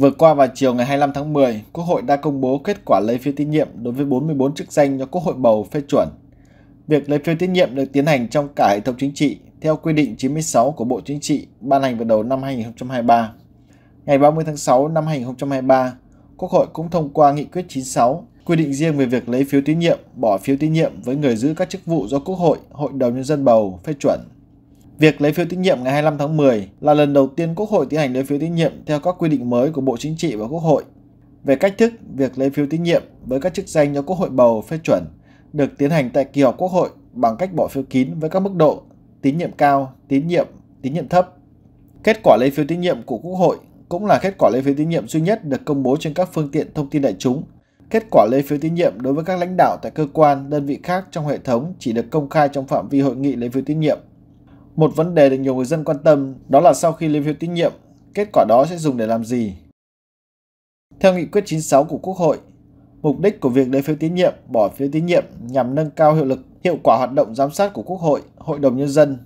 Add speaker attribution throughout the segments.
Speaker 1: Vừa qua vào chiều ngày 25 tháng 10, Quốc hội đã công bố kết quả lấy phiếu tín nhiệm đối với 44 chức danh do Quốc hội bầu phê chuẩn. Việc lấy phiếu tín nhiệm được tiến hành trong cả hệ thống chính trị theo quy định 96 của Bộ Chính trị ban hành vào đầu năm 2023. Ngày 30 tháng 6 năm 2023, Quốc hội cũng thông qua nghị quyết 96 quy định riêng về việc lấy phiếu tín nhiệm, bỏ phiếu tín nhiệm với người giữ các chức vụ do Quốc hội, Hội đồng nhân dân bầu phê chuẩn. Việc lấy phiếu tín nhiệm ngày 25 tháng 10 là lần đầu tiên Quốc hội tiến hành lấy phiếu tín nhiệm theo các quy định mới của Bộ Chính trị và Quốc hội. Về cách thức, việc lấy phiếu tín nhiệm với các chức danh do Quốc hội bầu phê chuẩn được tiến hành tại kỳ họp Quốc hội bằng cách bỏ phiếu kín với các mức độ tín nhiệm cao, tín nhiệm, tín nhiệm thấp. Kết quả lấy phiếu tín nhiệm của Quốc hội cũng là kết quả lấy phiếu tín nhiệm duy nhất được công bố trên các phương tiện thông tin đại chúng. Kết quả lấy phiếu tín nhiệm đối với các lãnh đạo tại cơ quan, đơn vị khác trong hệ thống chỉ được công khai trong phạm vi hội nghị lấy phiếu tín nhiệm một vấn đề được nhiều người dân quan tâm đó là sau khi lấy phiếu tín nhiệm, kết quả đó sẽ dùng để làm gì? Theo nghị quyết 96 của Quốc hội, mục đích của việc lấy phiếu tín nhiệm, bỏ phiếu tín nhiệm nhằm nâng cao hiệu lực, hiệu quả hoạt động giám sát của Quốc hội, Hội đồng nhân dân,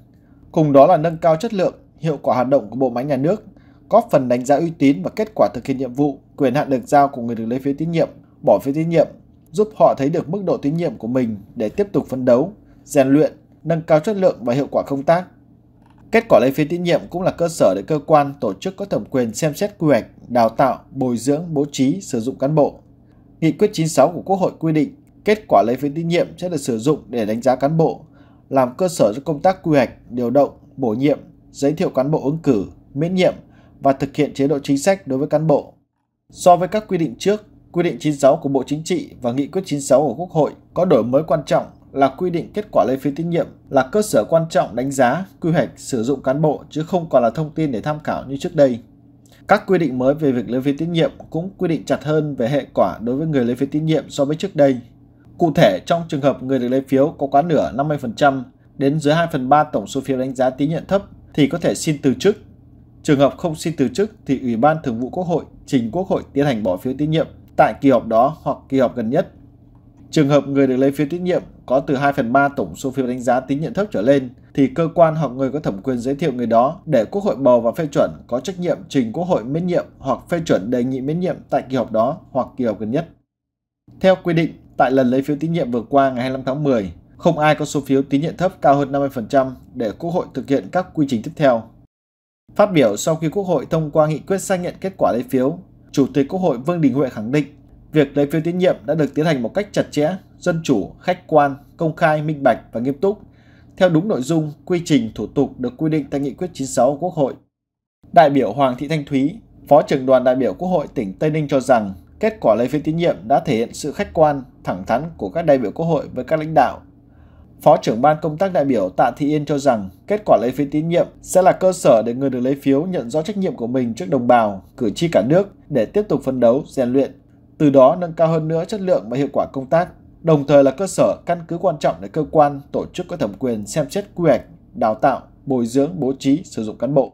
Speaker 1: cùng đó là nâng cao chất lượng, hiệu quả hoạt động của bộ máy nhà nước, góp phần đánh giá uy tín và kết quả thực hiện nhiệm vụ, quyền hạn được giao của người được lấy phiếu tín nhiệm, bỏ phiếu tín nhiệm, giúp họ thấy được mức độ tín nhiệm của mình để tiếp tục phấn đấu, rèn luyện, nâng cao chất lượng và hiệu quả công tác. Kết quả lấy phiếu tín nhiệm cũng là cơ sở để cơ quan, tổ chức có thẩm quyền xem xét quy hoạch, đào tạo, bồi dưỡng, bố trí, sử dụng cán bộ. Nghị quyết 96 của Quốc hội quy định kết quả lấy phiếu tín nhiệm sẽ được sử dụng để đánh giá cán bộ, làm cơ sở cho công tác quy hoạch, điều động, bổ nhiệm, giới thiệu cán bộ ứng cử, miễn nhiệm và thực hiện chế độ chính sách đối với cán bộ. So với các quy định trước, quy định 96 của Bộ Chính trị và Nghị quyết 96 của Quốc hội có đổi mới quan trọng là quy định kết quả lấy phiếu tín nhiệm là cơ sở quan trọng đánh giá, quy hoạch, sử dụng cán bộ chứ không còn là thông tin để tham khảo như trước đây. Các quy định mới về việc lấy phiếu tín nhiệm cũng quy định chặt hơn về hệ quả đối với người lấy phiếu tín nhiệm so với trước đây. Cụ thể, trong trường hợp người được lấy phiếu có quá nửa 50% đến dưới 2 phần 3 tổng số phiếu đánh giá tín nhiệm thấp thì có thể xin từ chức. Trường hợp không xin từ chức thì Ủy ban Thường vụ Quốc hội trình Quốc hội tiến hành bỏ phiếu tín nhiệm tại kỳ họp đó hoặc kỳ họp gần nhất Trường hợp người được lấy phiếu tín nhiệm có từ 2 phần 3 tổng số phiếu đánh giá tín nhiệm thấp trở lên, thì cơ quan hoặc người có thẩm quyền giới thiệu người đó để Quốc hội bầu và phê chuẩn có trách nhiệm trình Quốc hội miễn nhiệm hoặc phê chuẩn đề nghị miễn nhiệm tại kỳ họp đó hoặc kỳ họp gần nhất. Theo quy định, tại lần lấy phiếu tín nhiệm vừa qua ngày 25 tháng 10, không ai có số phiếu tín nhiệm thấp cao hơn 50% để Quốc hội thực hiện các quy trình tiếp theo. Phát biểu sau khi Quốc hội thông qua nghị quyết xác nhận kết quả lấy phiếu, Chủ tịch Quốc hội Vương Đình Huệ khẳng định Việc lấy phiếu tín nhiệm đã được tiến hành một cách chặt chẽ, dân chủ, khách quan, công khai, minh bạch và nghiêm túc, theo đúng nội dung, quy trình, thủ tục được quy định tại Nghị quyết 96 của Quốc hội. Đại biểu Hoàng Thị Thanh Thúy, Phó trưởng đoàn đại biểu Quốc hội tỉnh Tây Ninh cho rằng kết quả lấy phiếu tín nhiệm đã thể hiện sự khách quan, thẳng thắn của các đại biểu Quốc hội với các lãnh đạo. Phó trưởng ban công tác đại biểu Tạ Thị Yên cho rằng kết quả lấy phiếu tín nhiệm sẽ là cơ sở để người được lấy phiếu nhận rõ trách nhiệm của mình trước đồng bào, cử tri cả nước để tiếp tục phấn đấu, rèn luyện, từ đó nâng cao hơn nữa chất lượng và hiệu quả công tác, đồng thời là cơ sở căn cứ quan trọng để cơ quan, tổ chức có thẩm quyền xem xét quy hoạch, đào tạo, bồi dưỡng, bố trí, sử dụng cán bộ.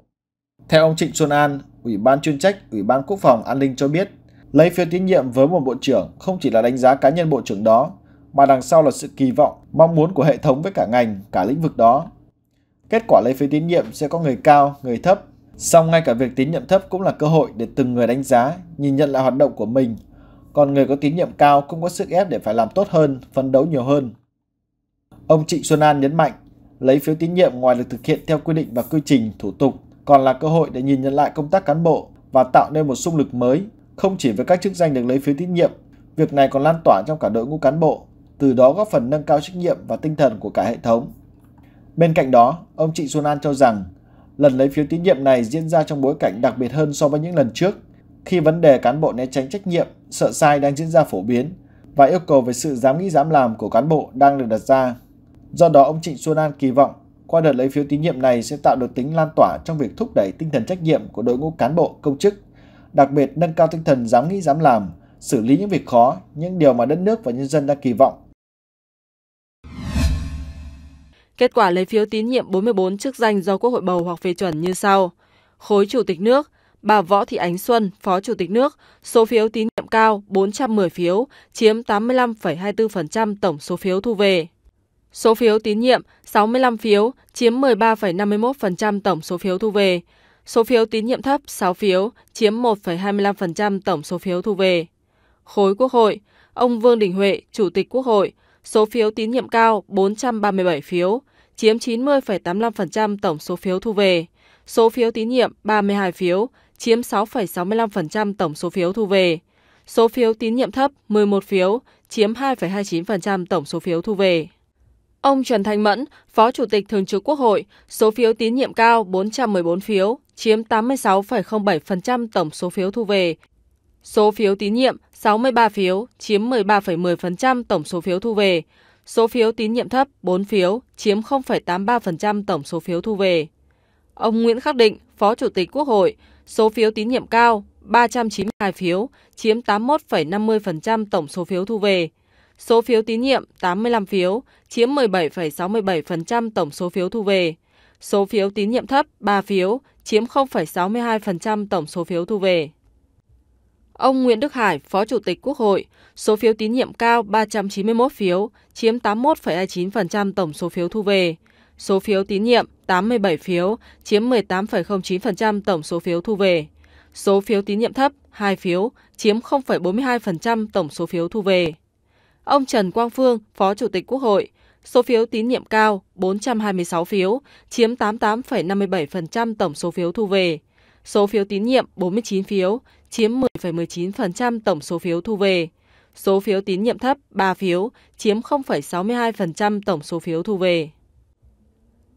Speaker 1: Theo ông Trịnh Xuân An, Ủy ban chuyên trách Ủy ban Quốc phòng An ninh cho biết, lấy phiếu tín nhiệm với một bộ trưởng không chỉ là đánh giá cá nhân bộ trưởng đó, mà đằng sau là sự kỳ vọng, mong muốn của hệ thống với cả ngành, cả lĩnh vực đó. Kết quả lấy phiếu tín nhiệm sẽ có người cao, người thấp, song ngay cả việc tín nhiệm thấp cũng là cơ hội để từng người đánh giá, nhìn nhận lại hoạt động của mình còn người có tín nhiệm cao cũng có sức ép để phải làm tốt hơn, phấn đấu nhiều hơn. Ông Trịnh Xuân An nhấn mạnh, lấy phiếu tín nhiệm ngoài được thực hiện theo quy định và quy trình, thủ tục, còn là cơ hội để nhìn nhận lại công tác cán bộ và tạo nên một xung lực mới, không chỉ với các chức danh được lấy phiếu tín nhiệm, việc này còn lan tỏa trong cả đội ngũ cán bộ, từ đó góp phần nâng cao trách nhiệm và tinh thần của cả hệ thống. Bên cạnh đó, ông Trịnh Xuân An cho rằng, lần lấy phiếu tín nhiệm này diễn ra trong bối cảnh đặc biệt hơn so với những lần trước – khi vấn đề cán bộ né tránh trách nhiệm, sợ sai đang diễn ra phổ biến và yêu cầu về sự dám nghĩ dám làm của cán bộ đang được đặt ra. Do đó, ông Trịnh Xuân An kỳ vọng qua đợt lấy phiếu tín nhiệm này sẽ tạo được tính lan tỏa trong việc thúc đẩy tinh thần trách nhiệm của đội ngũ cán bộ công chức, đặc biệt nâng cao tinh thần dám nghĩ dám làm, xử lý những việc khó, những điều mà đất nước và nhân dân đang kỳ vọng.
Speaker 2: Kết quả lấy phiếu tín nhiệm 44 chức danh do Quốc hội bầu hoặc phê chuẩn như sau. Khối Chủ tịch nước bà Võ Thị Ánh Xuân, Phó Chủ tịch nước, số phiếu tín nhiệm cao 410 phiếu, chiếm 85,24% tổng số phiếu thu về. Số phiếu tín nhiệm 65 phiếu, chiếm 13,51% tổng số phiếu thu về. Số phiếu tín nhiệm thấp 6 phiếu, chiếm 1,25% tổng số phiếu thu về. Khối Quốc hội, ông Vương Đình Huệ, Chủ tịch Quốc hội, số phiếu tín nhiệm cao 437 phiếu, chiếm 90,85% tổng số phiếu thu về. Số phiếu tín nhiệm 32 phiếu, chiếm 6,65% tổng số phiếu thu về. Số phiếu tín nhiệm thấp 11 phiếu, chiếm 2,29% tổng số phiếu thu về. Ông Trần Thanh Mẫn, Phó Chủ tịch Thường trực Quốc hội, số phiếu tín nhiệm cao 414 phiếu, chiếm 86,07% tổng số phiếu thu về. Số phiếu tín nhiệm 63 phiếu, chiếm 13,10% tổng số phiếu thu về. Số phiếu tín nhiệm thấp 4 phiếu, chiếm 0,83% tổng số phiếu thu về. Ông Nguyễn Khắc Định, Phó Chủ tịch Quốc hội, Số phiếu tín nhiệm cao 392 phiếu, chiếm 81,50% tổng số phiếu thu về. Số phiếu tín nhiệm 85 phiếu, chiếm 17,67% tổng số phiếu thu về. Số phiếu tín nhiệm thấp 3 phiếu, chiếm 0,62% tổng số phiếu thu về. Ông Nguyễn Đức Hải, Phó Chủ tịch Quốc hội, số phiếu tín nhiệm cao 391 phiếu, chiếm 81,29% tổng số phiếu thu về số phiếu tín nhiệm 87 phiếu, chiếm 18,09% tổng số phiếu thu về. Số phiếu tín nhiệm thấp 2 phiếu, chiếm 0,42% tổng số phiếu thu về. Ông Trần Quang Phương, Phó Chủ tịch Quốc hội, số phiếu tín nhiệm cao 426 phiếu, chiếm 88,57% tổng số phiếu thu về. Số phiếu tín nhiệm 49 phiếu, chiếm 10,19% tổng số phiếu thu về. Số phiếu tín nhiệm thấp 3 phiếu, chiếm 0,62% tổng số phiếu thu về.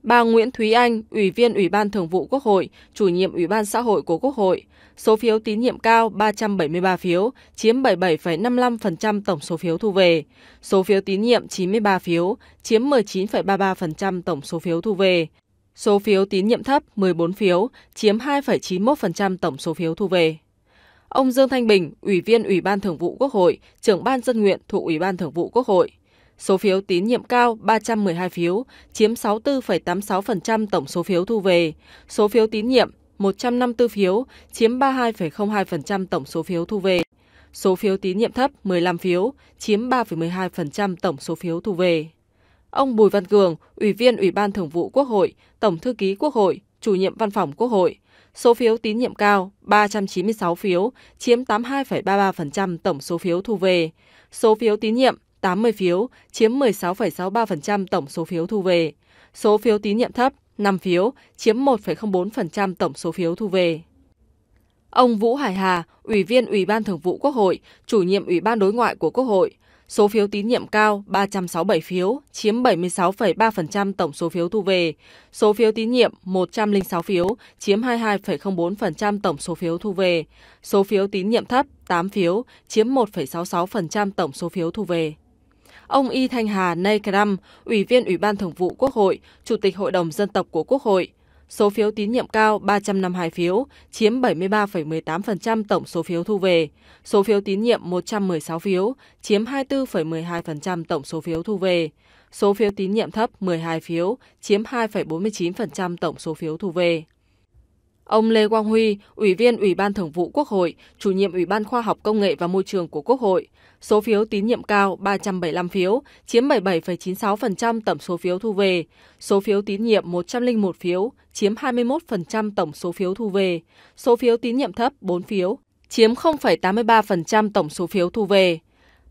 Speaker 2: Bà Nguyễn Thúy Anh, Ủy viên Ủy ban Thường vụ Quốc hội, chủ nhiệm Ủy ban Xã hội của Quốc hội, số phiếu tín nhiệm cao 373 phiếu, chiếm 77,55% tổng số phiếu thu về, số phiếu tín nhiệm 93 phiếu, chiếm 19,33% tổng số phiếu thu về, số phiếu tín nhiệm thấp 14 phiếu, chiếm 2,91% tổng số phiếu thu về. Ông Dương Thanh Bình, Ủy viên Ủy ban Thường vụ Quốc hội, trưởng ban dân nguyện thuộc Ủy ban Thường vụ Quốc hội, Số phiếu tín nhiệm cao 312 phiếu, chiếm 64,86% tổng số phiếu thu về. Số phiếu tín nhiệm 154 phiếu, chiếm 32,02% tổng số phiếu thu về. Số phiếu tín nhiệm thấp 15 phiếu, chiếm 3,12% tổng số phiếu thu về. Ông Bùi Văn Cường, Ủy viên Ủy ban Thường vụ Quốc hội, Tổng thư ký Quốc hội, Chủ nhiệm Văn phòng Quốc hội, số phiếu tín nhiệm cao 396 phiếu, chiếm 82,33% tổng số phiếu thu về. Số phiếu tín nhiệm 80 phiếu, chiếm 16,63% tổng số phiếu thu về. Số phiếu tín nhiệm thấp, 5 phiếu, chiếm 1,04% tổng số phiếu thu về. Ông Vũ Hải Hà, Ủy viên Ủy ban Thường vụ Quốc hội, chủ nhiệm Ủy ban Đối ngoại của Quốc hội, số phiếu tín nhiệm cao 367 phiếu, chiếm 76,3% tổng số phiếu thu về, số phiếu tín nhiệm 106 phiếu, chiếm 22,04% tổng số phiếu thu về, số phiếu tín nhiệm thấp 8 phiếu, chiếm 1,66% tổng số phiếu thu về. Ông Y Thanh Hà Nay Kram, Ủy viên Ủy ban Thường vụ Quốc hội, Chủ tịch Hội đồng Dân tộc của Quốc hội. Số phiếu tín nhiệm cao 352 phiếu, chiếm 73,18% tổng số phiếu thu về. Số phiếu tín nhiệm 116 phiếu, chiếm 24,12% tổng số phiếu thu về. Số phiếu tín nhiệm thấp 12 phiếu, chiếm 2,49% tổng số phiếu thu về. Ông Lê Quang Huy, Ủy viên Ủy ban Thường vụ Quốc hội, chủ nhiệm Ủy ban Khoa học Công nghệ và Môi trường của Quốc hội, số phiếu tín nhiệm cao 375 phiếu, chiếm 77,96% tổng số phiếu thu về, số phiếu tín nhiệm 101 phiếu, chiếm 21% tổng số phiếu thu về, số phiếu tín nhiệm thấp 4 phiếu, chiếm 0,83% tổng số phiếu thu về.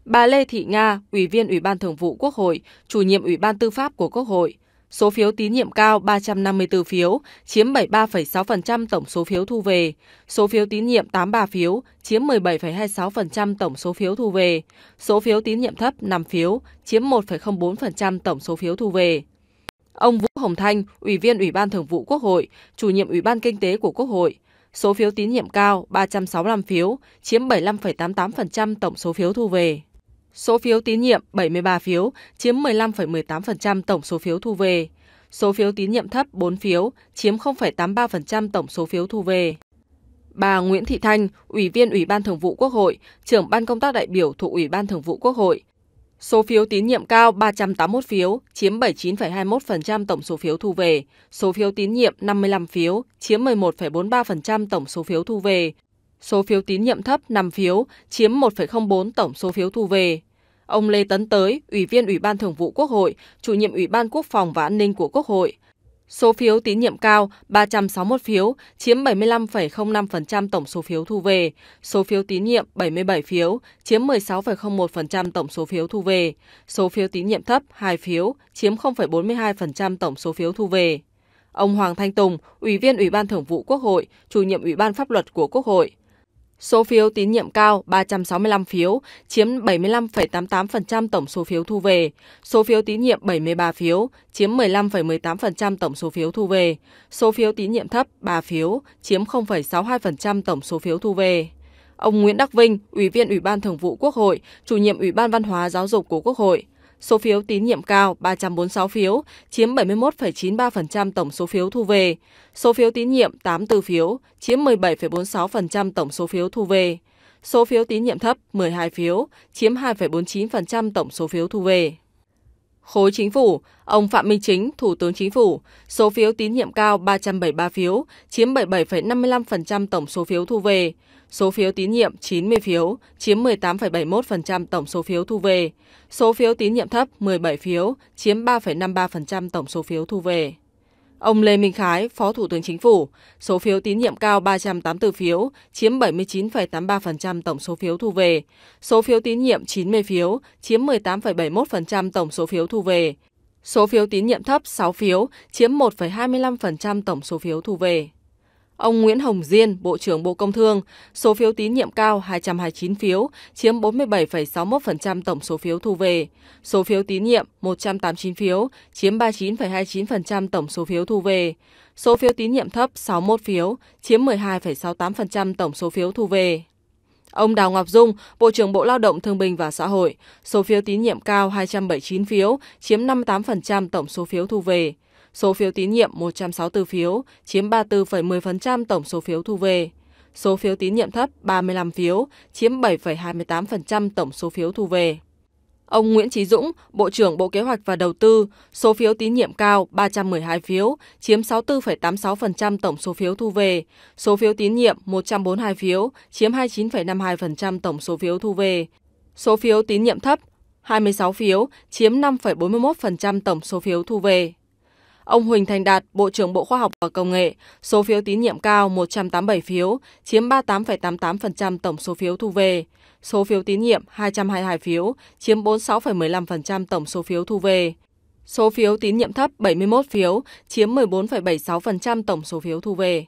Speaker 2: Bà Lê Thị Nga, Ủy viên Ủy ban Thường vụ Quốc hội, chủ nhiệm Ủy ban Tư pháp của Quốc hội, số phiếu tín nhiệm cao 354 phiếu, chiếm 73,6% tổng số phiếu thu về, số phiếu tín nhiệm 83 phiếu, chiếm 17,26% tổng số phiếu thu về, số phiếu tín nhiệm thấp 5 phiếu, chiếm 1,04% tổng số phiếu thu về. Ông Vũ Hồng Thanh, Ủy viên Ủy ban Thường vụ Quốc hội, chủ nhiệm Ủy ban Kinh tế của Quốc hội, số phiếu tín nhiệm cao 365 phiếu, chiếm 75,88% tổng số phiếu thu về. Số phiếu tín nhiệm 73 phiếu, chiếm 15,18% tổng số phiếu thu về. Số phiếu tín nhiệm thấp 4 phiếu, chiếm 0,83% tổng số phiếu thu về. Bà Nguyễn Thị Thanh, Ủy viên Ủy ban Thường vụ Quốc hội, trưởng Ban công tác đại biểu thuộc Ủy ban Thường vụ Quốc hội. Số phiếu tín nhiệm cao 381 phiếu, chiếm 79,21% tổng số phiếu thu về. Số phiếu tín nhiệm 55 phiếu, chiếm 11,43% tổng số phiếu thu về số phiếu tín nhiệm thấp 5 phiếu, chiếm 1,04 tổng số phiếu thu về. Ông Lê Tấn Tới, Ủy viên Ủy ban Thường vụ Quốc hội, chủ nhiệm Ủy ban Quốc phòng và An ninh của Quốc hội. Số phiếu tín nhiệm cao 361 phiếu, chiếm 75,05% tổng số phiếu thu về. Số phiếu tín nhiệm 77 phiếu, chiếm 16,01% tổng số phiếu thu về. Số phiếu tín nhiệm thấp 2 phiếu, chiếm 0,42% tổng số phiếu thu về. Ông Hoàng Thanh Tùng, Ủy viên Ủy ban Thường vụ Quốc hội, chủ nhiệm Ủy ban Pháp luật của Quốc hội, Số phiếu tín nhiệm cao 365 phiếu, chiếm 75,88% tổng số phiếu thu về. Số phiếu tín nhiệm 73 phiếu, chiếm 15,18% tổng số phiếu thu về. Số phiếu tín nhiệm thấp 3 phiếu, chiếm 0,62% tổng số phiếu thu về. Ông Nguyễn Đắc Vinh, Ủy viên Ủy ban Thường vụ Quốc hội, Chủ nhiệm Ủy ban Văn hóa Giáo dục của Quốc hội, Số phiếu tín nhiệm cao 346 phiếu, chiếm 71,93% tổng số phiếu thu về. Số phiếu tín nhiệm 84 phiếu, chiếm 17,46% tổng số phiếu thu về. Số phiếu tín nhiệm thấp 12 phiếu, chiếm 2,49% tổng số phiếu thu về. Khối chính phủ, ông Phạm Minh Chính, Thủ tướng Chính phủ, số phiếu tín nhiệm cao 373 phiếu, chiếm 77,55% tổng số phiếu thu về. Số phiếu tín nhiệm 90 phiếu, chiếm 18,71% tổng số phiếu thu về. Số phiếu tín nhiệm thấp 17 phiếu, chiếm 3,53% tổng số phiếu thu về. Ông Lê Minh Khái, Phó Thủ tướng Chính phủ, số phiếu tín nhiệm cao 384 phiếu, chiếm 79,83% tổng số phiếu thu về. Số phiếu tín nhiệm 90 phiếu, chiếm 18,71% tổng số phiếu thu về. Số phiếu tín nhiệm thấp 6 phiếu, chiếm 1,25% tổng số phiếu thu về. Ông Nguyễn Hồng Diên, Bộ trưởng Bộ Công Thương, số phiếu tín nhiệm cao 229 phiếu, chiếm 47,61% tổng số phiếu thu về. Số phiếu tín nhiệm 189 phiếu, chiếm 39,29% tổng số phiếu thu về. Số phiếu tín nhiệm thấp 61 phiếu, chiếm 12,68% tổng số phiếu thu về. Ông Đào Ngọc Dung, Bộ trưởng Bộ Lao động Thương binh và Xã hội, số phiếu tín nhiệm cao 279 phiếu, chiếm 58% tổng số phiếu thu về. Số phiếu tín nhiệm 164 phiếu, chiếm 34,10% tổng số phiếu thu về. Số phiếu tín nhiệm thấp 35 phiếu, chiếm 7,28% tổng số phiếu thu về. Ông Nguyễn Trí Dũng, Bộ trưởng Bộ Kế hoạch và Đầu tư, số phiếu tín nhiệm cao 312 phiếu, chiếm 64,86% tổng số phiếu thu về. Số phiếu tín nhiệm 142 phiếu, chiếm 29,52% tổng số phiếu thu về. Số phiếu tín nhiệm thấp 26 phiếu, chiếm 5,41% tổng số phiếu thu về. Ông Huỳnh Thành Đạt, Bộ trưởng Bộ Khoa học và Công nghệ, số phiếu tín nhiệm cao 187 phiếu, chiếm 38,88% tổng số phiếu thu về. Số phiếu tín nhiệm 222 phiếu, chiếm 46,15% tổng số phiếu thu về. Số phiếu tín nhiệm thấp 71 phiếu, chiếm 14,76% tổng số phiếu thu về.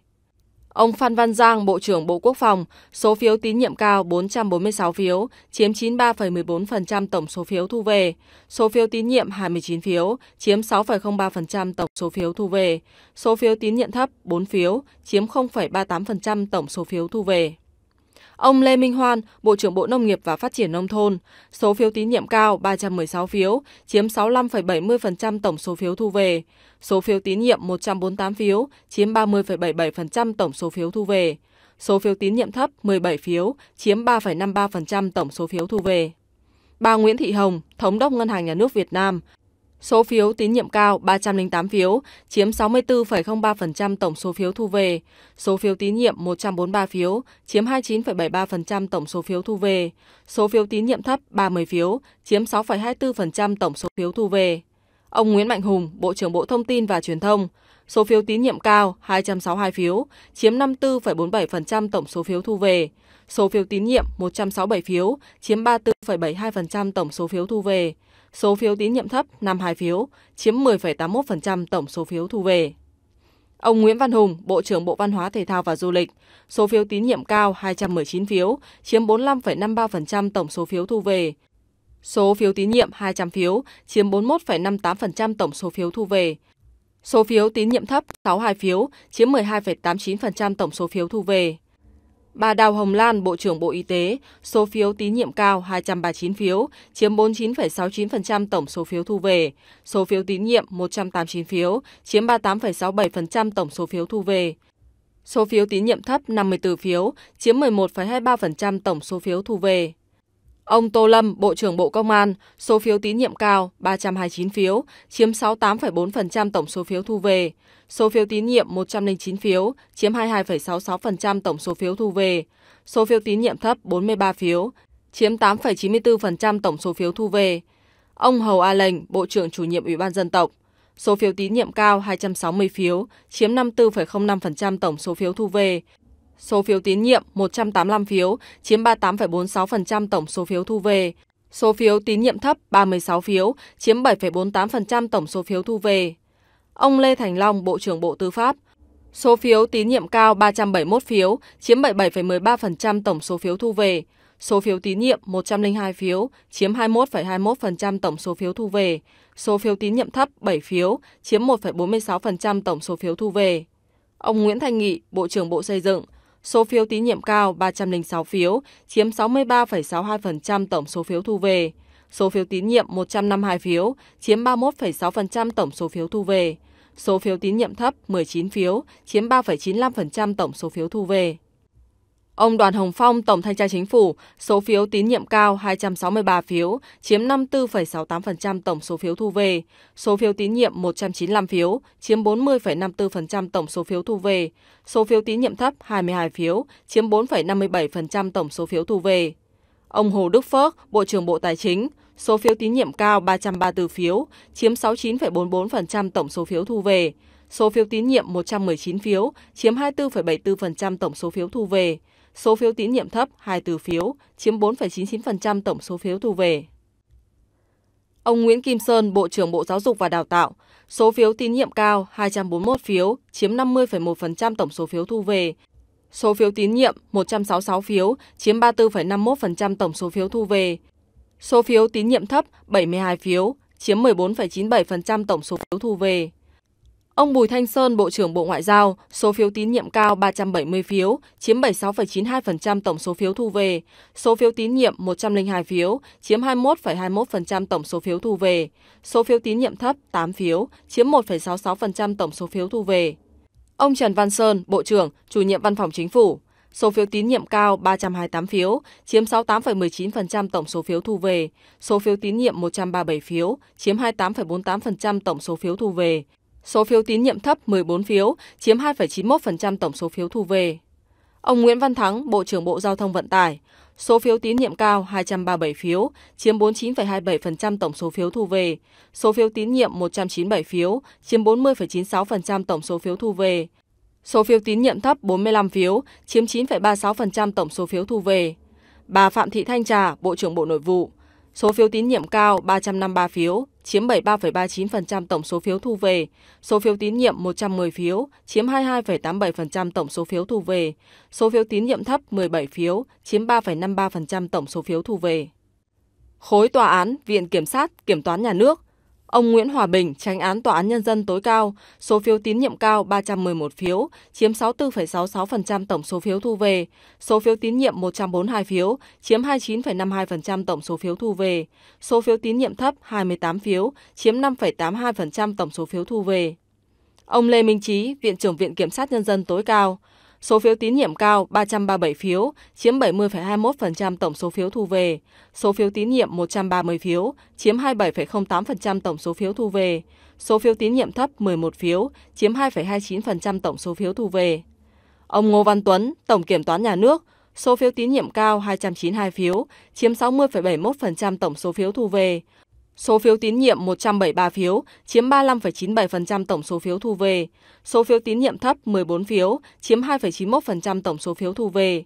Speaker 2: Ông Phan Văn Giang, Bộ trưởng Bộ Quốc phòng, số phiếu tín nhiệm cao 446 phiếu, chiếm 93,14% tổng số phiếu thu về. Số phiếu tín nhiệm 29 phiếu, chiếm 6,03% tổng số phiếu thu về. Số phiếu tín nhiệm thấp 4 phiếu, chiếm 0,38% tổng số phiếu thu về. Ông Lê Minh Hoan, Bộ trưởng Bộ Nông nghiệp và Phát triển Nông thôn, số phiếu tín nhiệm cao 316 phiếu, chiếm 65,70% tổng số phiếu thu về. Số phiếu tín nhiệm 148 phiếu, chiếm 30,77% tổng số phiếu thu về. Số phiếu tín nhiệm thấp 17 phiếu, chiếm 3,53% tổng số phiếu thu về. Bà Nguyễn Thị Hồng, Thống đốc Ngân hàng Nhà nước Việt Nam, Số phiếu tín nhiệm cao 308 phiếu, chiếm 64,03% tổng số phiếu thu về. Số phiếu tín nhiệm 143 phiếu, chiếm 29,73% tổng số phiếu thu về. Số phiếu tín nhiệm thấp 30 phiếu, chiếm 6,24% tổng số phiếu thu về. Ông Nguyễn Mạnh Hùng, Bộ trưởng Bộ Thông tin và Truyền thông, số phiếu tín nhiệm cao 262 phiếu, chiếm 54,47% tổng số phiếu thu về. Số phiếu tín nhiệm 167 phiếu, chiếm 34,72% tổng số phiếu thu về số phiếu tín nhiệm thấp 52 phiếu, chiếm 10,81% tổng số phiếu thu về. Ông Nguyễn Văn Hùng, Bộ trưởng Bộ Văn hóa Thể thao và Du lịch, số phiếu tín nhiệm cao 219 phiếu, chiếm 45,53% tổng số phiếu thu về. Số phiếu tín nhiệm 200 phiếu, chiếm 41,58% tổng số phiếu thu về. Số phiếu tín nhiệm thấp 62 phiếu, chiếm 12,89% tổng số phiếu thu về. Bà Đào Hồng Lan, Bộ trưởng Bộ Y tế, số phiếu tín nhiệm cao 239 phiếu, chiếm 49,69% tổng số phiếu thu về. Số phiếu tín nhiệm 189 phiếu, chiếm 38,67% tổng số phiếu thu về. Số phiếu tín nhiệm thấp 54 phiếu, chiếm 11,23% tổng số phiếu thu về. Ông Tô Lâm, Bộ trưởng Bộ Công an, số phiếu tín nhiệm cao 329 phiếu, chiếm 68,4% tổng số phiếu thu về. Số phiếu tín nhiệm 109 phiếu, chiếm 22,66% tổng số phiếu thu về. Số phiếu tín nhiệm thấp 43 phiếu, chiếm 8,94% tổng số phiếu thu về. Ông Hầu A Lệnh, Bộ trưởng Chủ nhiệm Ủy ban Dân tộc, số phiếu tín nhiệm cao 260 phiếu, chiếm 54,05% tổng số phiếu thu về Số phiếu tín nhiệm 185 phiếu, chiếm 38,46% tổng số phiếu thu về. Số phiếu tín nhiệm thấp 36 phiếu, chiếm 7,48% tổng số phiếu thu về. Ông Lê Thành Long, Bộ trưởng Bộ Tư pháp, Số phiếu tín nhiệm cao 371 phiếu, chiếm 77,13% tổng số phiếu thu về. Số phiếu tín nhiệm 102 phiếu, chiếm 21,21% tổng số phiếu thu về. Số phiếu tín nhiệm thấp 7 phiếu, chiếm 1,46% tổng số phiếu thu về. Ông Nguyễn Thanh Nghị, Bộ trưởng Bộ Xây dựng, Số phiếu tín nhiệm cao 306 phiếu, chiếm 63,62% tổng số phiếu thu về. Số phiếu tín nhiệm 152 phiếu, chiếm 31,6% tổng số phiếu thu về. Số phiếu tín nhiệm thấp 19 phiếu, chiếm 3,95% tổng số phiếu thu về. Ông Đoàn Hồng Phong, Tổng Thanh tra Chính phủ, số phiếu tín nhiệm cao 263 phiếu, chiếm 54,68% tổng số phiếu thu về. Số phiếu tín nhiệm 195 phiếu, chiếm 40,54% tổng số phiếu thu về. Số phiếu tín nhiệm thấp 22 phiếu, chiếm 4,57% tổng số phiếu thu về. Ông Hồ Đức Phước, Bộ trưởng Bộ Tài chính, số phiếu tín nhiệm cao 334 phiếu, chiếm 69,44% tổng số phiếu thu về. Số phiếu tín nhiệm 119 phiếu, chiếm 24,74% tổng số phiếu thu về số phiếu tín nhiệm thấp từ phiếu, chiếm 4,99% tổng số phiếu thu về. Ông Nguyễn Kim Sơn, Bộ trưởng Bộ Giáo dục và Đào tạo, số phiếu tín nhiệm cao 241 phiếu, chiếm 50,1% tổng số phiếu thu về. Số phiếu tín nhiệm 166 phiếu, chiếm 34,51% tổng số phiếu thu về. Số phiếu tín nhiệm thấp 72 phiếu, chiếm 14,97% tổng số phiếu thu về. Ông Bùi Thanh Sơn, Bộ trưởng Bộ Ngoại giao, số phiếu tín nhiệm cao 370 phiếu, chiếm 76,92% tổng số phiếu thu về. Số phiếu tín nhiệm 102 phiếu, chiếm 21,21% tổng số phiếu thu về. Số phiếu tín nhiệm thấp 8 phiếu, chiếm 1,66% tổng số phiếu thu về. Ông Trần Văn Sơn, Bộ trưởng, Chủ nhiệm Văn phòng Chính phủ, số phiếu tín nhiệm cao 328 phiếu, chiếm 68,19% tổng số phiếu thu về, số phiếu tín nhiệm 137 phiếu, chiếm 28,48% tổng số phiếu thu về, Số phiếu tín nhiệm thấp 14 phiếu, chiếm 2,91% tổng số phiếu thu về. Ông Nguyễn Văn Thắng, Bộ trưởng Bộ Giao thông Vận tải, số phiếu tín nhiệm cao 237 phiếu, chiếm 49,27% tổng số phiếu thu về, số phiếu tín nhiệm 197 phiếu, chiếm 40,96% tổng số phiếu thu về, số phiếu tín nhiệm thấp 45 phiếu, chiếm 9,36% tổng số phiếu thu về. Bà Phạm Thị Thanh Trà, Bộ trưởng Bộ Nội vụ, Số phiếu tín nhiệm cao 353 phiếu, chiếm 73,39% tổng số phiếu thu về, số phiếu tín nhiệm 110 phiếu, chiếm 22,87% tổng số phiếu thu về, số phiếu tín nhiệm thấp 17 phiếu, chiếm 3,53% tổng số phiếu thu về. Khối tòa án, viện kiểm sát, kiểm toán nhà nước Ông Nguyễn Hòa Bình, tránh án Tòa án Nhân dân tối cao, số phiếu tín nhiệm cao 311 phiếu, chiếm 64,66% tổng số phiếu thu về, số phiếu tín nhiệm 142 phiếu, chiếm 29,52% tổng số phiếu thu về, số phiếu tín nhiệm thấp 28 phiếu, chiếm 5,82% tổng số phiếu thu về. Ông Lê Minh Trí, Viện trưởng Viện Kiểm sát Nhân dân tối cao, Số phiếu tín nhiệm cao 337 phiếu, chiếm 70,21% tổng số phiếu thu về. Số phiếu tín nhiệm 130 phiếu, chiếm 27,08% tổng số phiếu thu về. Số phiếu tín nhiệm thấp 11 phiếu, chiếm 2,29% tổng số phiếu thu về. Ông Ngô Văn Tuấn, Tổng Kiểm toán Nhà nước, số phiếu tín nhiệm cao 292 phiếu, chiếm 60,71% tổng số phiếu thu về. Số phiếu tín nhiệm 173 phiếu, chiếm 35,97% tổng số phiếu thu về. Số phiếu tín nhiệm thấp 14 phiếu, chiếm 2,91% tổng số phiếu thu về.